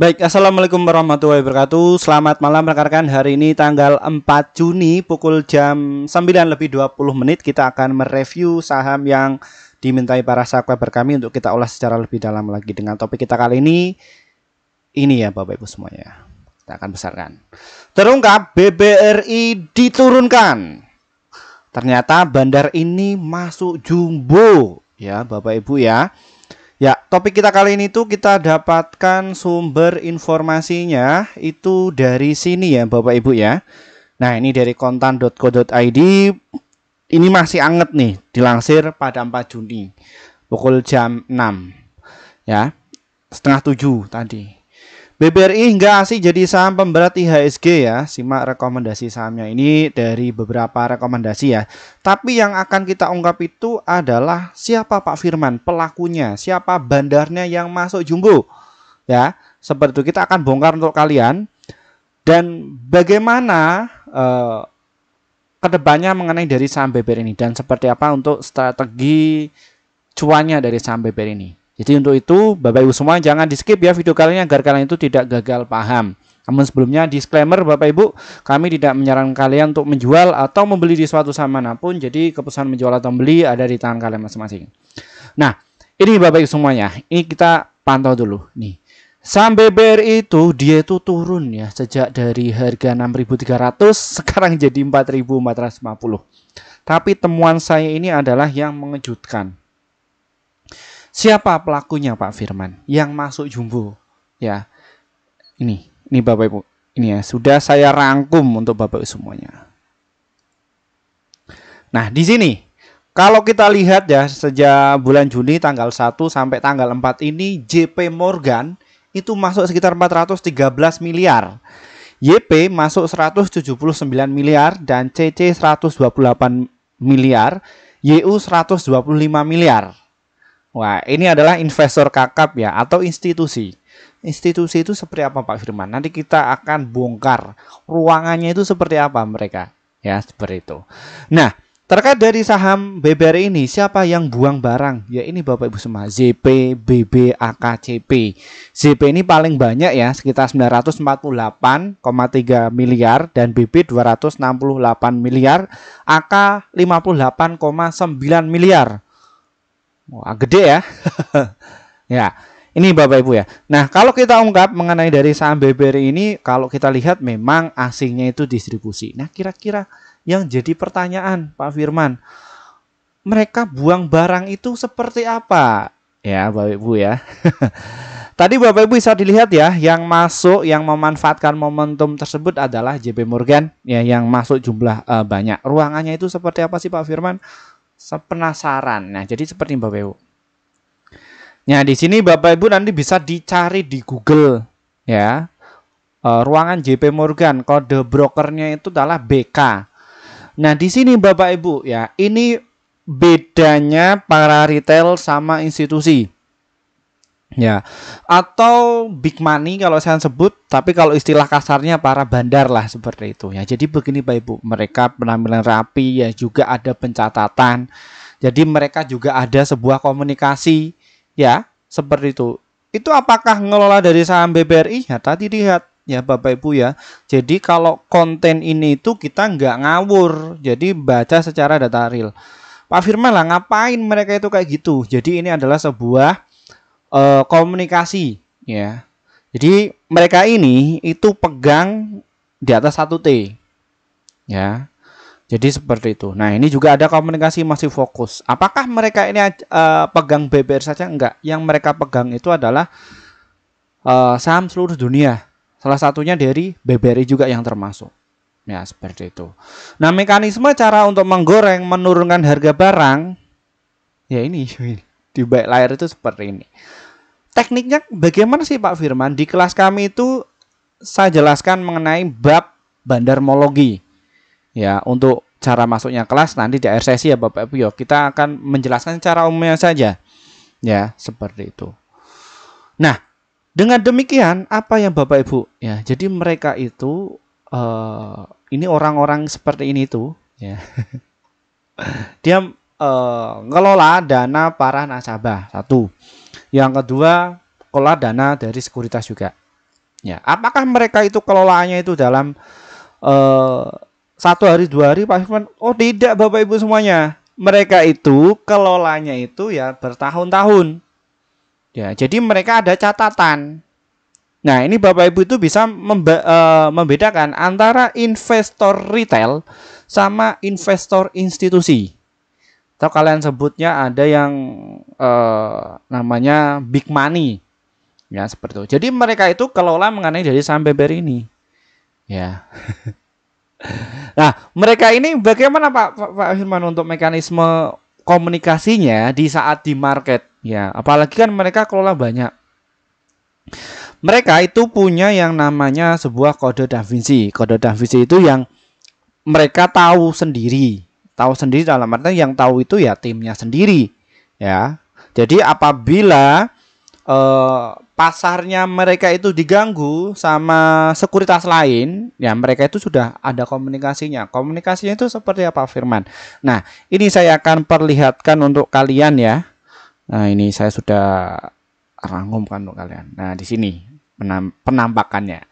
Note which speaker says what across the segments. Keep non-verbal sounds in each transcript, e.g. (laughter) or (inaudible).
Speaker 1: Baik, Assalamualaikum warahmatullahi wabarakatuh. Selamat malam rekan-rekan. Hari ini tanggal 4 Juni pukul jam 9 lebih 20 menit kita akan mereview saham yang dimintai para subscriber kami untuk kita olah secara lebih dalam lagi dengan topik kita kali ini. Ini ya Bapak Ibu semuanya. Kita akan besarkan. Terungkap BBRI diturunkan. Ternyata bandar ini masuk jumbo ya Bapak Ibu ya. Ya, topik kita kali ini tuh kita dapatkan sumber informasinya itu dari sini ya Bapak Ibu ya. Nah, ini dari kontan.co.id. Ini masih anget nih, dilansir pada 4 Juni pukul jam 6. Ya. Setengah tujuh tadi. BBRI hingga sih jadi saham pemberat IHSG ya. Simak rekomendasi sahamnya ini dari beberapa rekomendasi ya. Tapi yang akan kita ungkap itu adalah siapa Pak Firman pelakunya, siapa bandarnya yang masuk jumbo. Ya, seperti itu kita akan bongkar untuk kalian dan bagaimana eh, kedepannya mengenai dari saham BBRI ini dan seperti apa untuk strategi cuannya dari saham BBRI ini. Jadi untuk itu Bapak Ibu semua jangan di skip ya video kalian agar kalian itu tidak gagal paham. Namun sebelumnya disclaimer Bapak Ibu, kami tidak menyarankan kalian untuk menjual atau membeli di suatu saham manapun. Jadi keputusan menjual atau membeli ada di tangan kalian masing-masing. Nah, ini Bapak Ibu semuanya, ini kita pantau dulu nih. Saham BBR itu dia itu turun ya sejak dari harga 6.300 (laughs) sekarang jadi 4.450. Tapi temuan saya ini adalah yang mengejutkan. Siapa pelakunya Pak Firman yang masuk jumbo? Ya. Ini, ini Bapak Ibu. Ini ya, sudah saya rangkum untuk Bapak Ibu semuanya. Nah, di sini kalau kita lihat ya sejak bulan Juni tanggal 1 sampai tanggal 4 ini JP Morgan itu masuk sekitar 413 miliar. YP masuk 179 miliar dan CC 128 miliar, YU 125 miliar. Wah, ini adalah investor kakap ya atau institusi. Institusi itu seperti apa Pak Firman? Nanti kita akan bongkar ruangannya itu seperti apa mereka. Ya, seperti itu. Nah, terkait dari saham BBR ini, siapa yang buang barang? Ya ini Bapak Ibu semua, ZP, BB, AKCP. ZP ini paling banyak ya, sekitar 948,3 miliar dan BB 268 miliar, AK 58,9 miliar. Wah, gede ya. (laughs) ya, ini Bapak Ibu ya. Nah, kalau kita ungkap mengenai dari saham BBRI ini, kalau kita lihat memang asingnya itu distribusi. Nah, kira-kira yang jadi pertanyaan Pak Firman, mereka buang barang itu seperti apa? Ya, Bapak Ibu ya. (laughs) Tadi Bapak Ibu bisa dilihat ya, yang masuk yang memanfaatkan momentum tersebut adalah JP Morgan ya yang masuk jumlah uh, banyak. Ruangannya itu seperti apa sih Pak Firman? sepenasaran, Nah, jadi seperti Bapak Ibu. Nah, di sini Bapak Ibu nanti bisa dicari di Google ya. E, ruangan JP Morgan, kode brokernya itu adalah BK. Nah, di sini Bapak Ibu ya, ini bedanya para retail sama institusi. Ya, atau big money kalau saya sebut, tapi kalau istilah kasarnya para bandar lah seperti itu ya. Jadi begini Pak Ibu, mereka penampilan rapi ya juga ada pencatatan. Jadi mereka juga ada sebuah komunikasi ya, seperti itu. Itu apakah ngelola dari saham BBRI? Ya tadi lihat ya Bapak Ibu ya. Jadi kalau konten ini itu kita nggak ngawur, jadi baca secara data real. Pak Firman lah ngapain mereka itu kayak gitu. Jadi ini adalah sebuah uh, komunikasi ya. Jadi mereka ini itu pegang di atas 1T. Ya. Jadi seperti itu. Nah, ini juga ada komunikasi masih fokus. Apakah mereka ini uh, pegang BBR saja enggak? Yang mereka pegang itu adalah uh, saham seluruh dunia. Salah satunya dari BBRI juga yang termasuk. Ya, seperti itu. Nah, mekanisme cara untuk menggoreng menurunkan harga barang ya ini (laughs) di baik layar itu seperti ini tekniknya bagaimana sih Pak Firman? Di kelas kami itu saya jelaskan mengenai bab bandarmologi. Ya, untuk cara masuknya kelas nanti di akhir sesi ya Bapak Ibu ya. Kita akan menjelaskan cara umumnya saja. Ya, seperti itu. Nah, dengan demikian apa yang Bapak Ibu ya. Jadi mereka itu uh, ini orang-orang seperti ini tuh ya. (laughs) Dia uh, ngelola dana para nasabah satu. Yang kedua, kelola dana dari sekuritas juga. Ya, apakah mereka itu kelolaannya itu dalam eh, satu hari dua hari Pak Firman? Oh tidak Bapak Ibu semuanya. Mereka itu kelolanya itu ya bertahun-tahun. Ya, jadi mereka ada catatan. Nah, ini Bapak Ibu itu bisa membe uh, membedakan antara investor retail sama investor institusi atau kalian sebutnya ada yang eh, namanya big money ya seperti itu. Jadi mereka itu kelola mengenai dari saham BBR ini. Ya. (laughs) nah, mereka ini bagaimana Pak Pak, Firman untuk mekanisme komunikasinya di saat di market ya, apalagi kan mereka kelola banyak. Mereka itu punya yang namanya sebuah kode Da Vinci. Kode Da Vinci itu yang mereka tahu sendiri Tahu sendiri dalam artian yang tahu itu ya timnya sendiri, ya. Jadi apabila eh, pasarnya mereka itu diganggu sama sekuritas lain, ya mereka itu sudah ada komunikasinya. Komunikasinya itu seperti apa Firman? Nah, ini saya akan perlihatkan untuk kalian ya. Nah, ini saya sudah rangkumkan untuk kalian. Nah, di sini penampakannya.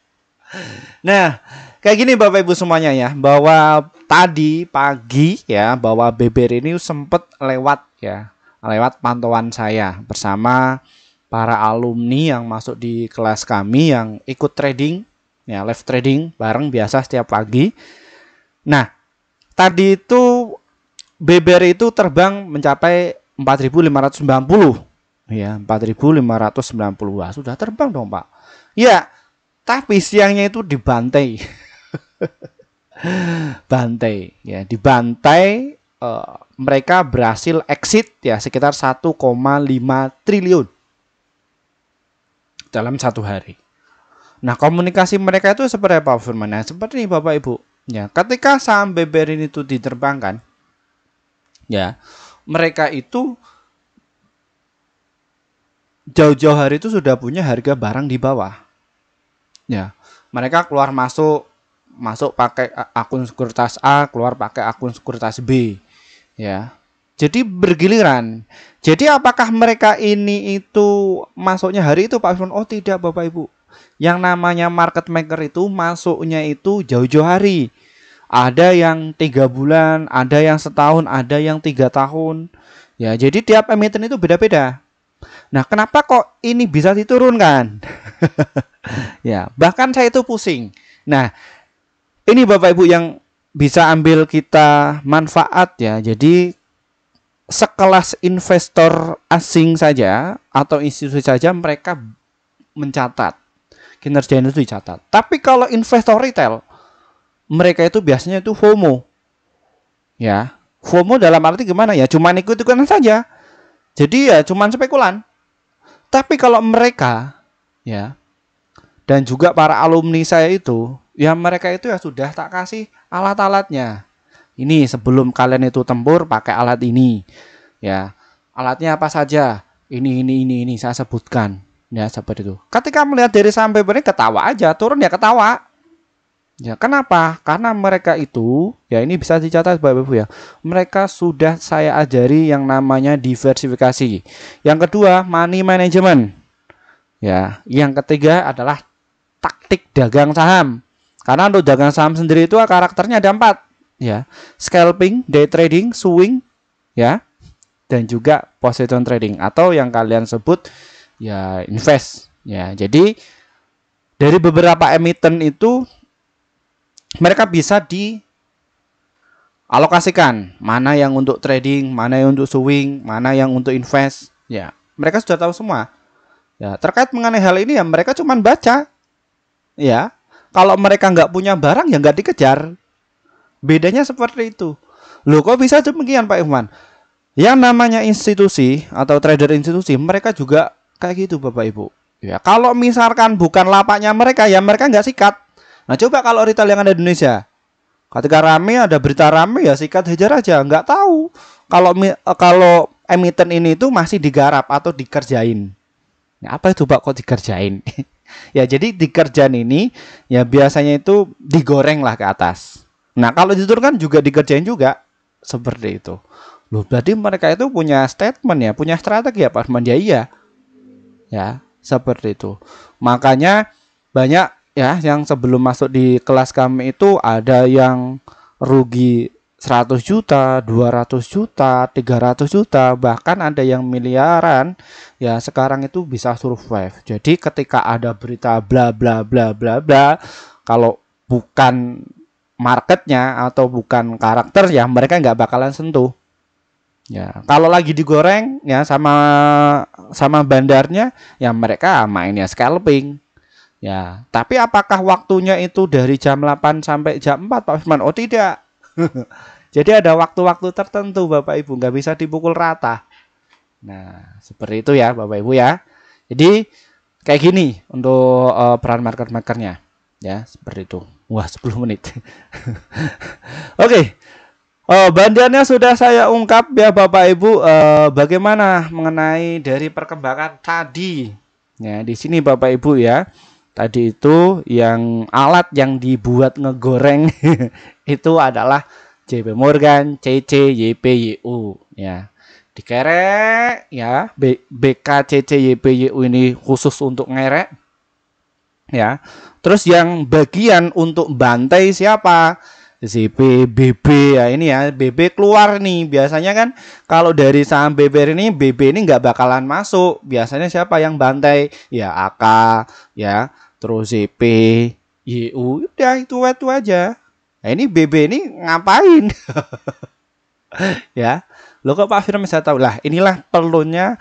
Speaker 1: (laughs) nah, kayak gini Bapak Ibu semuanya ya, bahwa tadi pagi ya bahwa beber ini sempat lewat ya, lewat pantauan saya bersama para alumni yang masuk di kelas kami yang ikut trading ya live trading bareng biasa setiap pagi. Nah, tadi itu beber itu terbang mencapai 4590 ya 4590 Wah, sudah terbang dong Pak. Ya, tapi siangnya itu dibantai. (laughs) bantai ya dibantai uh, eh, mereka berhasil exit ya sekitar 1,5 triliun dalam satu hari. Nah, komunikasi mereka itu seperti apa Firman? Nah, seperti ini Bapak Ibu. Ya, ketika saham BBRN itu diterbangkan ya, mereka itu jauh-jauh hari itu sudah punya harga barang di bawah. Ya, mereka keluar masuk masuk pakai akun sekuritas A, keluar pakai akun sekuritas B. Ya. Jadi bergiliran. Jadi apakah mereka ini itu masuknya hari itu Pak Firman? Oh tidak Bapak Ibu. Yang namanya market maker itu masuknya itu jauh-jauh hari. Ada yang tiga bulan, ada yang setahun, ada yang tiga tahun. Ya, jadi tiap emiten itu beda-beda. Nah, kenapa kok ini bisa diturunkan? (laughs) ya, bahkan saya itu pusing. Nah, ini Bapak Ibu yang bisa ambil kita manfaat ya. Jadi sekelas investor asing saja atau institusi saja mereka mencatat kinerja itu dicatat. Tapi kalau investor retail mereka itu biasanya itu FOMO. Ya, FOMO dalam arti gimana ya? Cuman ikut-ikutan saja. Jadi ya cuman spekulan. Tapi kalau mereka ya dan juga para alumni saya itu, ya mereka itu ya sudah tak kasih alat-alatnya. Ini sebelum kalian itu tempur pakai alat ini. Ya, alatnya apa saja? Ini ini ini ini saya sebutkan. Ya, seperti itu. Ketika melihat dari sampai beri ketawa aja, turun ya ketawa. Ya, kenapa? Karena mereka itu, ya ini bisa dicatat Bapak Ibu ya. Mereka sudah saya ajari yang namanya diversifikasi. Yang kedua, money management. Ya, yang ketiga adalah taktik dagang saham. Karena untuk dagang saham sendiri itu karakternya ada empat, ya, scalping, day trading, swing, ya, dan juga position trading atau yang kalian sebut ya invest, ya. Jadi dari beberapa emiten itu mereka bisa di alokasikan mana yang untuk trading, mana yang untuk swing, mana yang untuk invest, ya. Mereka sudah tahu semua. Ya, terkait mengenai hal ini ya mereka cuma baca ya kalau mereka nggak punya barang ya nggak dikejar bedanya seperti itu Lo kok bisa demikian Pak Iman yang namanya institusi atau trader institusi mereka juga kayak gitu Bapak Ibu ya kalau misalkan bukan lapaknya mereka ya mereka nggak sikat nah coba kalau retail yang ada di Indonesia ketika rame ada berita rame ya sikat hajar aja nggak tahu kalau eh, kalau emiten ini itu masih digarap atau dikerjain nah, apa itu Pak kok dikerjain (laughs) Ya, jadi di kerjaan ini ya biasanya itu digoreng lah ke atas. Nah, kalau jujur kan juga dikerjain juga seperti itu. Loh, berarti mereka itu punya statement ya, punya strategi ya Pak Asman. Ya iya. Ya, seperti itu. Makanya banyak ya yang sebelum masuk di kelas kami itu ada yang rugi 100 juta, 200 juta, 300 juta, bahkan ada yang miliaran, ya sekarang itu bisa survive. Jadi ketika ada berita bla bla bla bla bla, kalau bukan marketnya atau bukan karakter ya mereka nggak bakalan sentuh. Ya, kalau lagi digoreng ya sama sama bandarnya ya mereka mainnya scalping. Ya, tapi apakah waktunya itu dari jam 8 sampai jam 4 Pak Firman? Oh tidak, (laughs) Jadi ada waktu-waktu tertentu Bapak Ibu nggak bisa dipukul rata. Nah, seperti itu ya Bapak Ibu ya. Jadi kayak gini untuk uh, peran market-markernya ya, seperti itu. Wah, 10 (laughs) menit. (laughs) Oke. Okay. Uh, eh, bandiannya sudah saya ungkap ya Bapak Ibu uh, bagaimana mengenai dari perkembangan tadi. Ya, di sini Bapak Ibu ya tadi itu yang alat yang dibuat ngegoreng (laughs) itu adalah JP Morgan, CC, YP, YU ya. Dikerek ya, B, BK, CC, YP, YU ini khusus untuk ngerek ya. Terus yang bagian untuk bantai siapa? CP, BB ya ini ya BB keluar nih biasanya kan kalau dari saham BB ini BB ini nggak bakalan masuk biasanya siapa yang bantai ya AK ya terus ZP, YU, udah itu itu aja. Nah, ini BB ini ngapain? (laughs) ya, lo kok Pak Firman bisa tahu lah. Inilah perlunya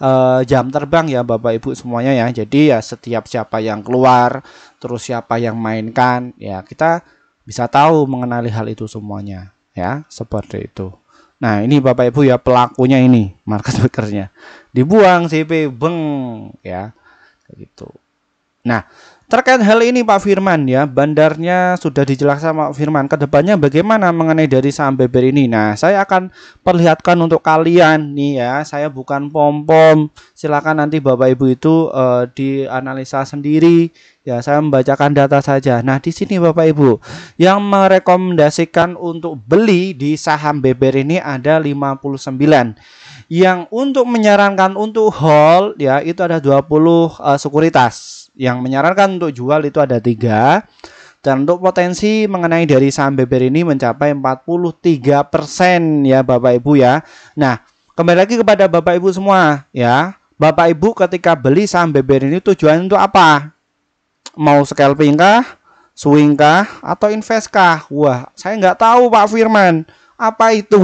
Speaker 1: uh, jam terbang ya Bapak Ibu semuanya ya. Jadi ya setiap siapa yang keluar, terus siapa yang mainkan, ya kita bisa tahu mengenali hal itu semuanya ya seperti itu. Nah, ini Bapak Ibu ya pelakunya ini, market makernya. Dibuang CP beng ya. gitu. Nah, terkait hal ini Pak Firman ya, bandarnya sudah dijelaskan Pak Firman. Kedepannya bagaimana mengenai dari saham beber ini? Nah, saya akan perlihatkan untuk kalian nih ya. Saya bukan pom-pom. Silakan nanti Bapak Ibu itu uh, dianalisa sendiri. Ya, saya membacakan data saja. Nah, di sini Bapak Ibu, yang merekomendasikan untuk beli di saham beber ini ada 59 yang untuk menyarankan untuk hold ya itu ada 20 uh, eh, sekuritas yang menyarankan untuk jual itu ada tiga. Dan untuk potensi mengenai dari saham BBR ini mencapai 43% persen ya Bapak Ibu ya. Nah, kembali lagi kepada Bapak Ibu semua ya. Bapak Ibu ketika beli saham BBR ini tujuan untuk apa? Mau scalping kah? Swing kah? Atau invest kah? Wah, saya nggak tahu Pak Firman. Apa itu?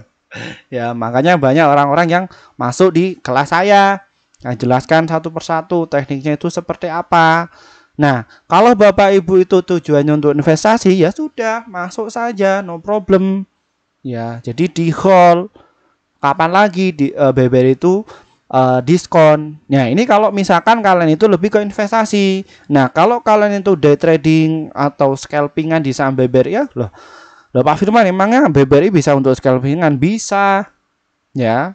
Speaker 1: (laughs) ya, makanya banyak orang-orang yang masuk di kelas saya Nah, jelaskan satu persatu tekniknya itu seperti apa. Nah, kalau Bapak Ibu itu tujuannya untuk investasi, ya sudah, masuk saja, no problem. Ya, jadi di hall kapan lagi di uh, eh, BBR itu uh, diskon. Nah, ini kalau misalkan kalian itu lebih ke investasi. Nah, kalau kalian itu day trading atau scalpingan di saham BBR ya, loh. Loh Pak Firman, emangnya BBRI bisa untuk scalpingan? Bisa. Ya,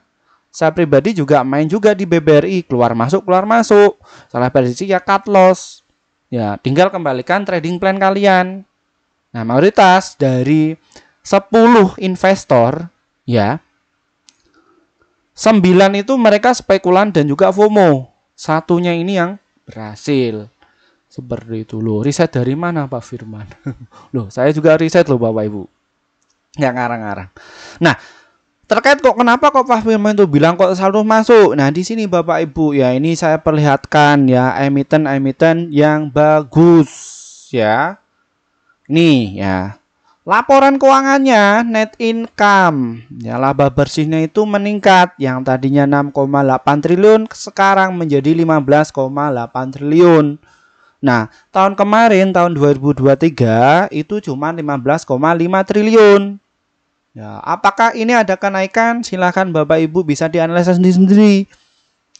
Speaker 1: saya pribadi juga main juga di BBRI keluar masuk keluar masuk salah posisi ya cut loss ya tinggal kembalikan trading plan kalian nah mayoritas dari 10 investor ya 9 itu mereka spekulan dan juga FOMO satunya ini yang berhasil seperti itu loh riset dari mana Pak Firman (laughs) loh saya juga riset loh Bapak Ibu nggak ngarang-ngarang nah Terkait kok kenapa kok Pak Firman itu bilang kok saldo masuk? Nah, di sini Bapak Ibu ya, ini saya perlihatkan ya emiten-emiten yang bagus ya. Nih ya. Laporan keuangannya net income ya laba bersihnya itu meningkat yang tadinya 6,8 triliun sekarang menjadi 15,8 triliun. Nah, tahun kemarin tahun 2023 itu cuma 15,5 triliun Ya, apakah ini ada kenaikan? Silahkan Bapak Ibu bisa dianalisa sendiri-sendiri.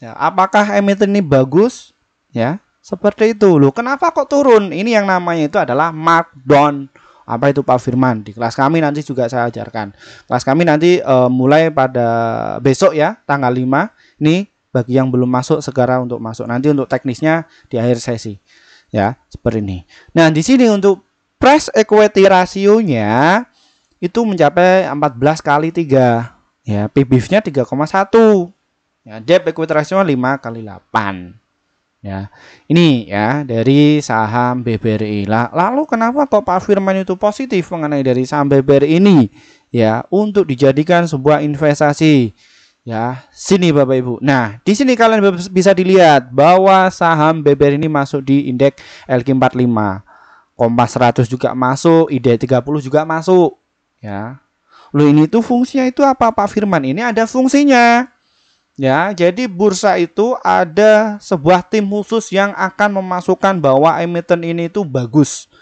Speaker 1: Ya, apakah emiten ini bagus? Ya, seperti itu. Loh, kenapa kok turun? Ini yang namanya itu adalah markdown. Apa itu Pak Firman? Di kelas kami nanti juga saya ajarkan. Kelas kami nanti e, mulai pada besok ya, tanggal 5. Ini bagi yang belum masuk segera untuk masuk. Nanti untuk teknisnya di akhir sesi. Ya, seperti ini. Nah, di sini untuk press equity rasionya itu mencapai 14 kali 3 ya PBIF-nya 3,1 ya debt equity ratio 5 kali 8 ya ini ya dari saham BBRI lah lalu kenapa kok Pak Firman itu positif mengenai dari saham BBRI ini ya untuk dijadikan sebuah investasi ya sini Bapak Ibu nah di sini kalian bisa dilihat bahwa saham BBRI ini masuk di indeks LQ45 Kompas 100 juga masuk, IDE 30 juga masuk Ya. Loh ini tuh fungsinya itu apa Pak Firman? Ini ada fungsinya. Ya, jadi bursa itu ada sebuah tim khusus yang akan memasukkan bahwa emiten ini itu bagus.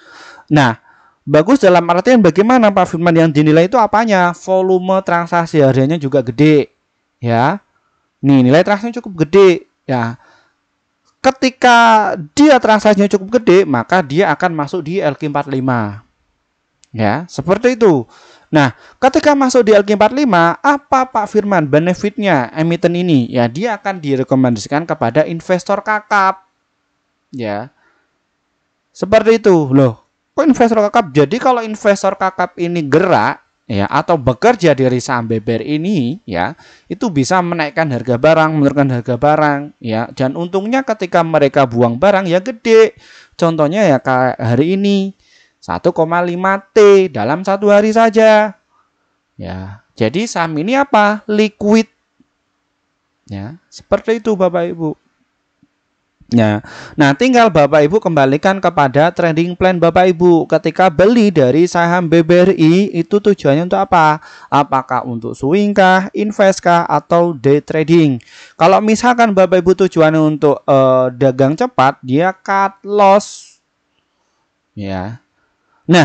Speaker 1: Nah, bagus dalam artian bagaimana Pak Firman yang dinilai itu apanya? Volume transaksi harianya juga gede, ya. Nih, nilai transaksinya cukup gede, ya. Ketika dia transaksinya cukup gede, maka dia akan masuk di LQ45. Ya, seperti itu. Nah, ketika masuk di LQ 45, apa Pak Firman benefitnya emiten ini? Ya, dia akan direkomendasikan kepada investor kakap. Ya. Seperti itu. Loh, kok investor kakap? Jadi kalau investor kakap ini gerak ya atau bekerja dari saham BBR ini ya itu bisa menaikkan harga barang menurunkan harga barang ya dan untungnya ketika mereka buang barang ya gede contohnya ya kayak hari ini 1,5 T dalam satu hari saja. Ya, jadi saham ini apa? Liquid. Ya, seperti itu Bapak Ibu. Ya. Nah, tinggal Bapak Ibu kembalikan kepada trading plan Bapak Ibu. Ketika beli dari saham BBRI itu tujuannya untuk apa? Apakah untuk swing kah, invest kah atau day trading? Kalau misalkan Bapak Ibu tujuannya untuk uh, dagang cepat, dia cut loss. Ya. Nah,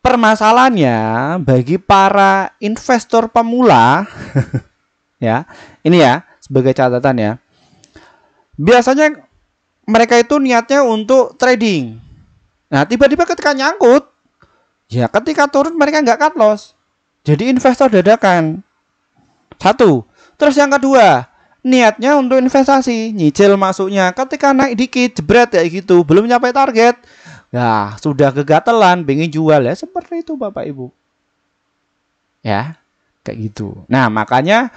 Speaker 1: permasalahannya bagi para investor pemula (laughs) ya, ini ya sebagai catatan ya. Biasanya mereka itu niatnya untuk trading. Nah, tiba-tiba ketika nyangkut, ya ketika turun mereka nggak cut loss. Jadi investor dadakan. Satu. Terus yang kedua, niatnya untuk investasi, nyicil masuknya. Ketika naik dikit, jebret ya gitu, belum nyampe target ya sudah kegatelan, pengen jual ya seperti itu Bapak Ibu. Ya, kayak gitu. Nah, makanya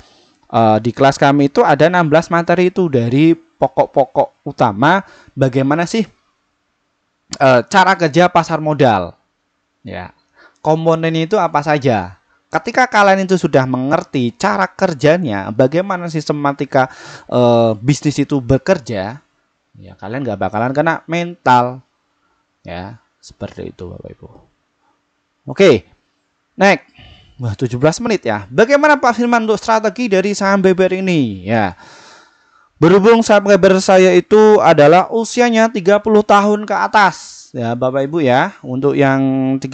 Speaker 1: uh, di kelas kami itu ada 16 materi itu dari pokok-pokok utama bagaimana sih uh, cara kerja pasar modal. Ya. Komponen itu apa saja? Ketika kalian itu sudah mengerti cara kerjanya, bagaimana sistematika uh, bisnis itu bekerja, ya kalian nggak bakalan kena mental Ya, seperti itu Bapak Ibu. Oke. Next. Wah, 17 menit ya. Bagaimana Pak Firman untuk strategi dari saham BBR ini? Ya. Berhubung saham BBR saya itu adalah usianya 30 tahun ke atas. Ya, Bapak Ibu ya. Untuk yang 30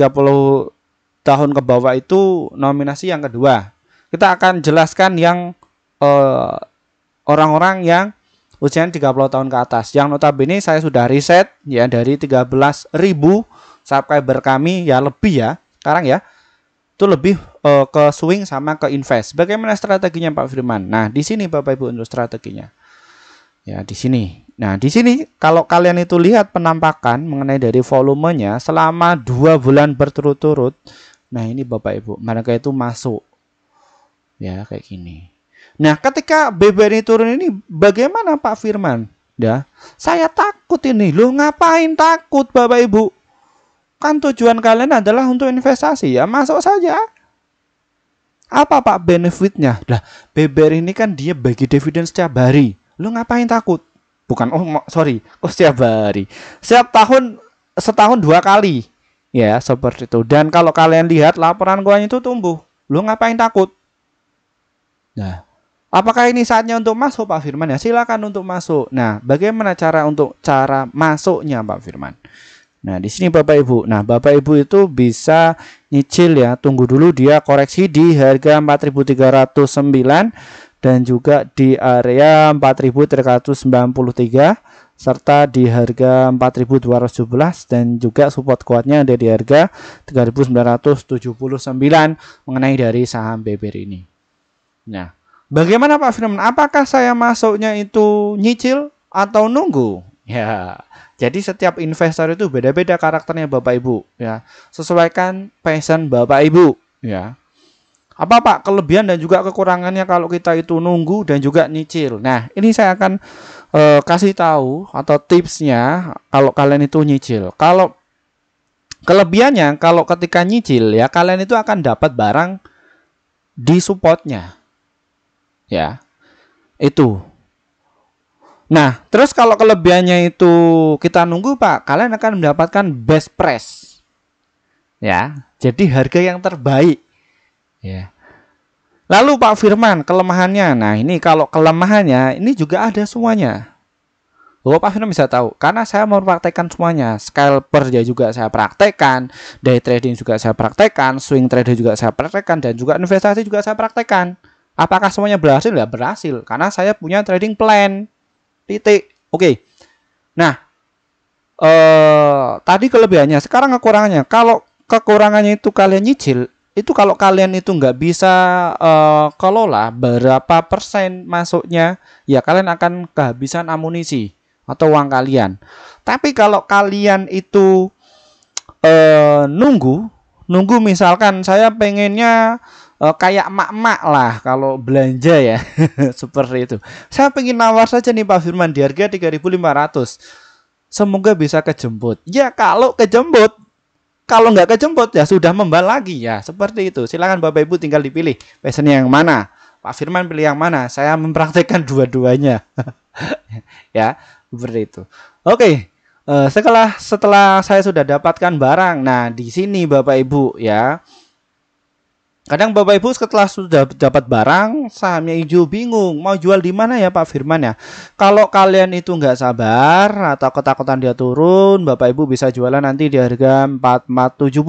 Speaker 1: tahun ke bawah itu nominasi yang kedua. Kita akan jelaskan yang eh, orang-orang eh, orang -orang yang usianya 30 tahun ke atas. Yang notabene saya sudah riset ya dari 13.000 subscriber kami ya lebih ya sekarang ya. Itu lebih uh, ke swing sama ke invest. Bagaimana strateginya Pak Firman? Nah, di sini Bapak Ibu untuk strateginya. Ya, di sini. Nah, di sini kalau kalian itu lihat penampakan mengenai dari volumenya selama dua bulan berturut-turut. Nah, ini Bapak Ibu, mereka itu masuk. Ya, kayak gini. Nah, ketika BBM turun ini bagaimana Pak Firman? Ya, saya takut ini. Loh, ngapain takut Bapak Ibu? Kan tujuan kalian adalah untuk investasi ya, masuk saja. Apa Pak benefitnya? Lah, BBR ini kan dia bagi dividen setiap hari. Lu ngapain takut? Bukan, oh sorry, kok oh, setiap hari? Setiap tahun, setahun dua kali. Ya, seperti itu. Dan kalau kalian lihat laporan keuangan itu tumbuh. Lu ngapain takut? Nah, Apakah ini saatnya untuk masuk Pak Firman? Ya silakan untuk masuk. Nah, bagaimana cara untuk cara masuknya Pak Firman? Nah, di sini Bapak Ibu. Nah, Bapak Ibu itu bisa nyicil ya. Tunggu dulu dia koreksi di harga 4.309 dan juga di area 4.393 serta di harga 4.217 dan juga support kuatnya ada di harga 3.979 mengenai dari saham BBR ini. Nah, Bagaimana Pak Firman? Apakah saya masuknya itu nyicil atau nunggu? Ya. Jadi setiap investor itu beda-beda karakternya Bapak Ibu, ya. Sesuaikan passion Bapak Ibu, ya. Apa Pak kelebihan dan juga kekurangannya kalau kita itu nunggu dan juga nyicil? Nah, ini saya akan eh, kasih tahu atau tipsnya kalau kalian itu nyicil. Kalau kelebihannya kalau ketika nyicil ya kalian itu akan dapat barang di supportnya ya itu nah terus kalau kelebihannya itu kita nunggu pak kalian akan mendapatkan best price ya jadi harga yang terbaik ya lalu pak Firman kelemahannya nah ini kalau kelemahannya ini juga ada semuanya Oh Pak Firman bisa tahu karena saya mau praktekkan semuanya scalper ya juga saya praktekkan day trading juga saya praktekkan swing trading juga saya praktekkan dan juga investasi juga saya praktekkan Apakah semuanya berhasil? Ya berhasil, karena saya punya trading plan. Titik. Oke. Nah, eh tadi kelebihannya, sekarang kekurangannya. Kalau kekurangannya itu kalian nyicil, itu kalau kalian itu nggak bisa uh, kelola berapa persen masuknya, ya kalian akan kehabisan amunisi atau uang kalian. Tapi kalau kalian itu uh, nunggu, nunggu misalkan saya pengennya uh, kayak emak-emak lah kalau belanja ya (laughs) seperti itu. Saya pengen nawar saja nih Pak Firman di harga 3.500. Semoga bisa kejemput. Ya kalau kejemput, kalau nggak kejemput ya sudah membal lagi ya seperti itu. Silakan Bapak Ibu tinggal dipilih pesan yang mana. Pak Firman pilih yang mana? Saya mempraktekkan dua-duanya. (laughs) ya seperti itu. Oke. Okay. Eh, setelah setelah saya sudah dapatkan barang, nah di sini Bapak Ibu ya, Kadang Bapak Ibu setelah sudah dapat barang, sahamnya hijau bingung, mau jual di mana ya Pak Firman ya? Kalau kalian itu nggak sabar atau ketakutan dia turun, Bapak Ibu bisa jualan nanti di harga 4470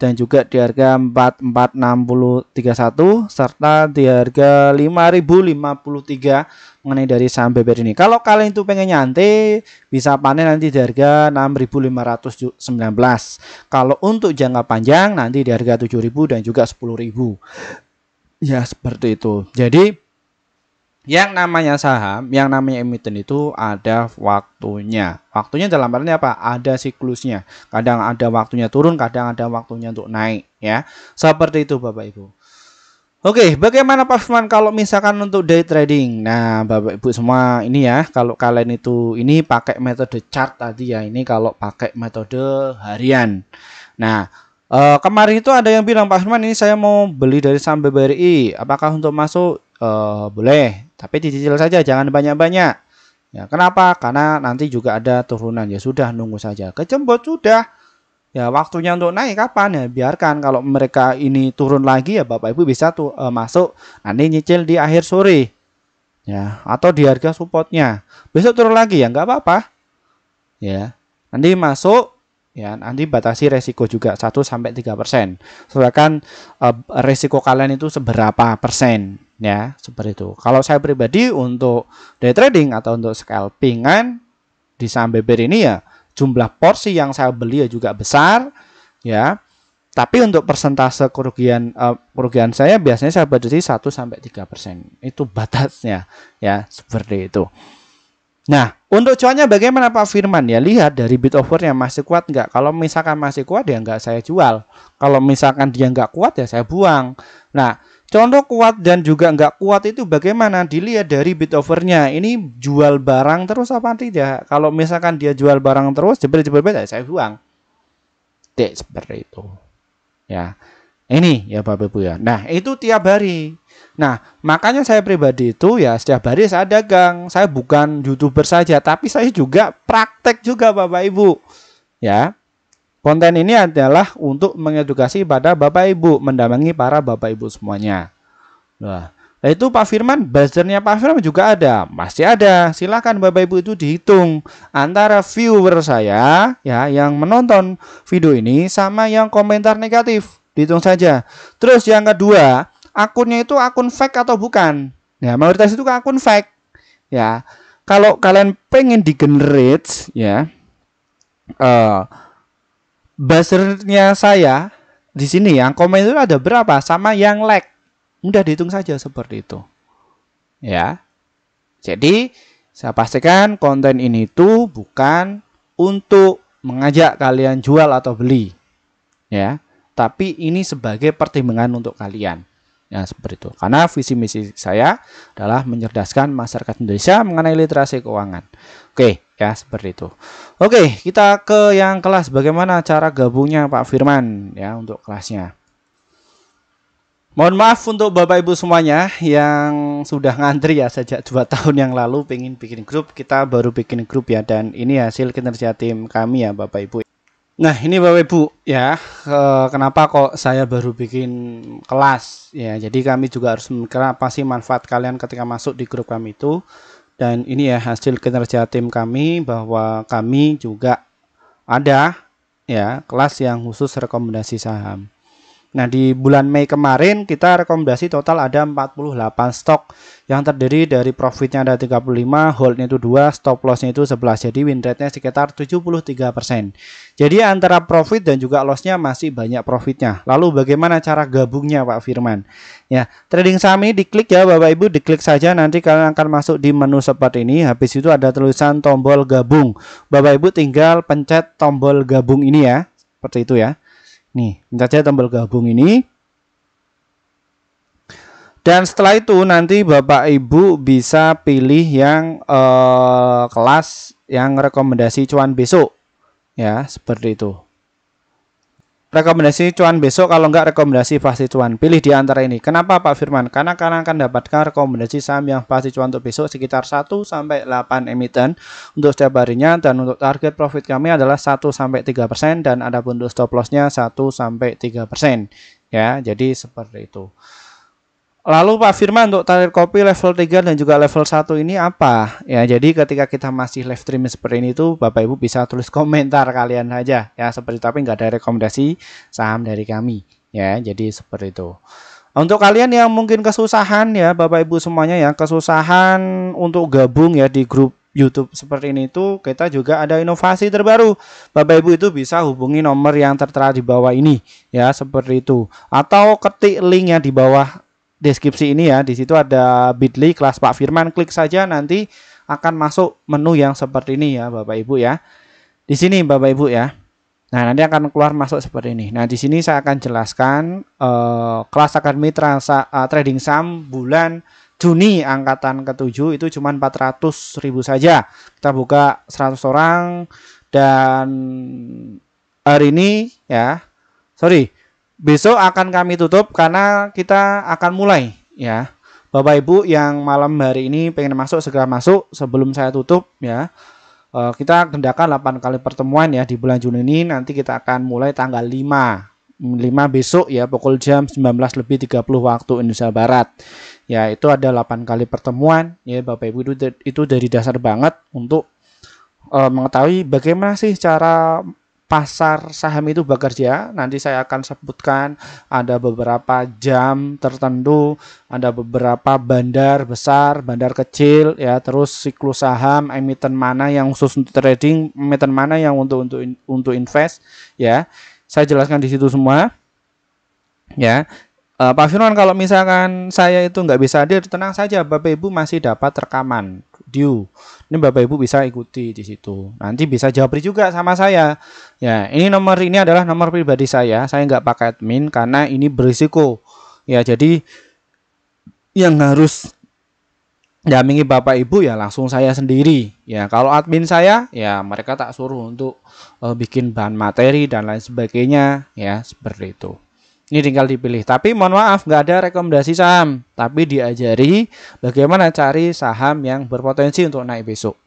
Speaker 1: dan juga di harga 44631 serta di harga 5053 mengenai dari saham BBR ini. Kalau kalian itu pengen nyantai, bisa panen nanti di harga 6.519. Kalau untuk jangka panjang nanti di harga 7.000 dan juga 10.000. Ya, seperti itu. Jadi yang namanya saham, yang namanya emiten itu ada waktunya. Waktunya dalam artinya apa? Ada siklusnya. Kadang ada waktunya turun, kadang ada waktunya untuk naik, ya. Seperti itu Bapak Ibu. Oke, okay, bagaimana Pak Firman kalau misalkan untuk day trading? Nah, Bapak Ibu semua ini ya, kalau kalian itu ini pakai metode chart tadi ya, ini kalau pakai metode harian. Nah, uh, kemarin itu ada yang bilang Pak Firman ini saya mau beli dari saham BBRI, apakah untuk masuk? Eh, boleh, tapi dicicil saja, jangan banyak-banyak. Ya, kenapa? Karena nanti juga ada turunan. Ya sudah, nunggu saja. Kecembot sudah. Ya waktunya untuk naik kapan ya biarkan kalau mereka ini turun lagi ya Bapak Ibu bisa tuh eh, uh, masuk nanti nyicil di akhir sore ya atau di harga supportnya besok turun lagi ya nggak apa-apa ya nanti masuk ya nanti batasi resiko juga 1 sampai tiga persen silakan uh, eh, resiko kalian itu seberapa persen ya seperti itu kalau saya pribadi untuk day trading atau untuk scalpingan di saham beber ini ya jumlah porsi yang saya beli ya juga besar ya. Tapi untuk persentase kerugian uh, kerugian saya biasanya saya batasi 1 sampai 3%. Itu batasnya ya, seperti itu. Nah, untuk cuannya bagaimana Pak Firman? Ya lihat dari bid yang masih kuat nggak? Kalau misalkan masih kuat ya nggak saya jual. Kalau misalkan dia nggak kuat ya saya buang. Nah, Contoh kuat dan juga nggak kuat itu bagaimana dilihat dari bid overnya. Ini jual barang terus apa tidak? Kalau misalkan dia jual barang terus, jebret jebret beda, ya saya buang. Tidak seperti itu. Ya, ini ya Bapak Ibu ya. Nah itu tiap hari. Nah makanya saya pribadi itu ya setiap hari saya dagang. Saya bukan youtuber saja, tapi saya juga praktek juga Bapak Ibu. Ya, Konten ini adalah untuk mengedukasi pada Bapak Ibu, mendampingi para Bapak Ibu semuanya. Nah, nah itu Pak Firman, buzzernya Pak Firman juga ada, pasti ada. Silakan Bapak Ibu itu dihitung antara viewer saya ya yang menonton video ini sama yang komentar negatif, dihitung saja. Terus yang kedua, akunnya itu akun fake atau bukan? Ya, mayoritas itu akun fake. Ya, kalau kalian pengen di generate ya, uh, buzzernya saya di sini yang komen itu ada berapa sama yang like. Mudah dihitung saja seperti itu. Ya. Jadi saya pastikan konten ini itu bukan untuk mengajak kalian jual atau beli. Ya, tapi ini sebagai pertimbangan untuk kalian. Ya, seperti itu. Karena visi misi saya adalah mencerdaskan masyarakat Indonesia mengenai literasi keuangan. Oke, ya seperti itu. Oke, kita ke yang kelas bagaimana cara gabungnya Pak Firman ya untuk kelasnya. Mohon maaf untuk Bapak Ibu semuanya yang sudah ngantri ya sejak dua (laughs) tahun yang lalu pengen bikin grup, kita baru bikin grup ya dan ini hasil kinerja tim kami ya Bapak Ibu. Nah, ini Bapak Ibu ya, eh, kenapa kok saya baru bikin kelas ya. Jadi kami juga harus memikirkan apa sih manfaat kalian ketika masuk di grup kami itu. Dan ini ya hasil kinerja tim kami bahwa kami juga ada ya kelas yang khusus rekomendasi saham. Nah, di bulan Mei kemarin kita rekomendasi total ada 48 stok yang terdiri dari profitnya ada 35, holdnya itu 2, stop lossnya itu 11. Jadi win rate-nya sekitar 73%. Jadi antara profit dan juga lossnya masih banyak profitnya. Lalu bagaimana cara gabungnya Pak Firman? Ya, trading saham ini diklik ya Bapak Ibu, diklik saja nanti kalian akan masuk di menu seperti ini. Habis itu ada tulisan tombol gabung. Bapak Ibu tinggal pencet tombol gabung ini ya. Seperti itu ya. Nih, pencet saja tombol gabung ini. Dan setelah itu nanti Bapak Ibu bisa pilih yang eh, kelas yang rekomendasi cuan besok. Ya, seperti itu rekomendasi cuan besok kalau enggak rekomendasi pasti cuan pilih di antara ini kenapa Pak Firman karena kalian akan dapatkan rekomendasi saham yang pasti cuan untuk besok sekitar 1 sampai 8 emiten untuk setiap harinya dan untuk target profit kami adalah 1 sampai 3% dan ada untuk stop lossnya 1 sampai 3% ya jadi seperti itu Lalu Pak Firman untuk tarik kopi level 3 dan juga level 1 ini apa? Ya, jadi ketika kita masih live streaming seperti ini tuh, Bapak Ibu bisa tulis komentar kalian aja ya seperti tapi nggak ada rekomendasi saham dari kami ya. Jadi seperti itu. Untuk kalian yang mungkin kesusahan ya Bapak Ibu semuanya ya, kesusahan untuk gabung ya di grup YouTube seperti ini tuh, kita juga ada inovasi terbaru. Bapak Ibu itu bisa hubungi nomor yang tertera di bawah ini ya seperti itu atau ketik linknya di bawah deskripsi ini ya. Di situ ada Bitly kelas Pak Firman. Klik saja nanti akan masuk menu yang seperti ini ya, Bapak Ibu ya. Di sini Bapak Ibu ya. Nah, nanti akan keluar masuk seperti ini. Nah, di sini saya akan jelaskan uh, kelas akademi transa, uh, trading saham bulan Juni angkatan ke-7 itu cuma 400 ribu saja. Kita buka 100 orang dan hari ini ya. Sorry, Besok akan kami tutup karena kita akan mulai ya. Bapak Ibu yang malam hari ini pengen masuk segera masuk sebelum saya tutup ya. Eh, kita gendakan 8 kali pertemuan ya di bulan Juni ini nanti kita akan mulai tanggal 5 5 besok ya pukul jam 19 lebih 30 waktu Indonesia Barat. Ya, itu ada 8 kali pertemuan ya Bapak Ibu itu itu dari dasar banget untuk e, mengetahui bagaimana sih cara pasar saham itu bekerja. Nanti saya akan sebutkan ada beberapa jam tertentu, ada beberapa bandar besar, bandar kecil ya, terus siklus saham, emiten mana yang khusus untuk trading, emiten mana yang untuk untuk untuk invest ya. Saya jelaskan di situ semua. Ya. Uh, Pak Firman kalau misalkan saya itu nggak bisa hadir, tenang saja Bapak Ibu masih dapat rekaman video. Ini Bapak Ibu bisa ikuti di situ. Nanti bisa jawabri juga sama saya. Ya, ini nomor ini adalah nomor pribadi saya. Saya nggak pakai admin karena ini berisiko. Ya, jadi yang harus dampingi bapak ibu ya langsung saya sendiri ya kalau admin saya ya mereka tak suruh untuk uh, bikin bahan materi dan lain sebagainya ya seperti itu ini tinggal dipilih. Tapi mohon maaf nggak ada rekomendasi saham, tapi diajari bagaimana cari saham yang berpotensi untuk naik besok.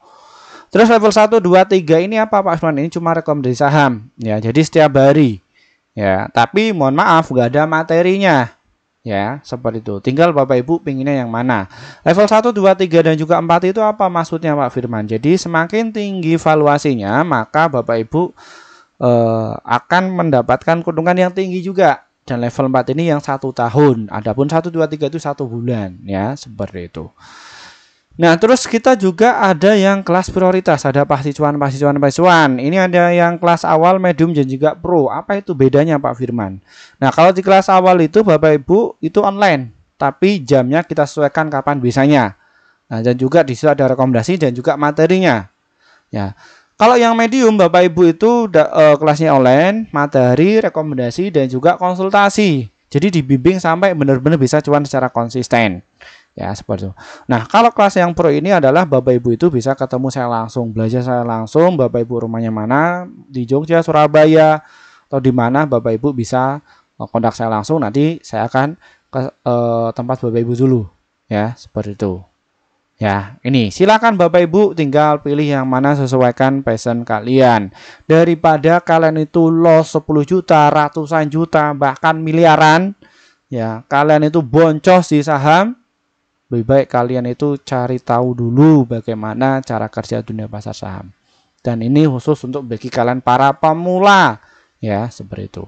Speaker 1: Terus level 1, 2, 3 ini apa Pak Usman? Ini cuma rekomendasi saham. Ya, jadi setiap hari. Ya, tapi mohon maaf nggak ada materinya. Ya, seperti itu. Tinggal Bapak Ibu pinginnya yang mana. Level 1, 2, 3 dan juga 4 itu apa maksudnya Pak Firman? Jadi semakin tinggi valuasinya, maka Bapak Ibu eh, akan mendapatkan keuntungan yang tinggi juga dan level 4 ini yang satu tahun. Adapun 1, 2, 3 itu satu bulan ya seperti itu. Nah terus kita juga ada yang kelas prioritas, ada pasiswan, pasiswan, pasiswan. Ini ada yang kelas awal, medium dan juga pro. Apa itu bedanya Pak Firman? Nah kalau di kelas awal itu Bapak Ibu itu online, tapi jamnya kita sesuaikan kapan bisanya. Nah dan juga di situ ada rekomendasi dan juga materinya. Ya. Kalau yang medium Bapak Ibu itu da, e, kelasnya online, materi, rekomendasi dan juga konsultasi. Jadi dibimbing sampai benar-benar bisa cuan secara konsisten. Ya, seperti itu. Nah, kalau kelas yang pro ini adalah Bapak Ibu itu bisa ketemu saya langsung, belajar saya langsung, Bapak Ibu rumahnya mana, di Jogja, Surabaya, atau di mana Bapak Ibu bisa eh, kontak saya langsung nanti saya akan ke e, tempat Bapak Ibu dulu ya seperti itu Ya, ini silakan Bapak Ibu tinggal pilih yang mana sesuaikan passion kalian. Daripada kalian itu loss 10 juta, ratusan juta, bahkan miliaran, ya, kalian itu boncos di saham, lebih baik kalian itu cari tahu dulu bagaimana cara kerja dunia pasar saham. Dan ini khusus untuk bagi kalian para pemula ya seperti itu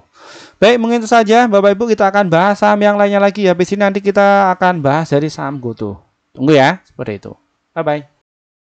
Speaker 1: baik mungkin itu saja bapak ibu kita akan bahas saham yang lainnya lagi habis ini nanti kita akan bahas dari saham gotoh Tunggu ya, seperti itu. Bye-bye.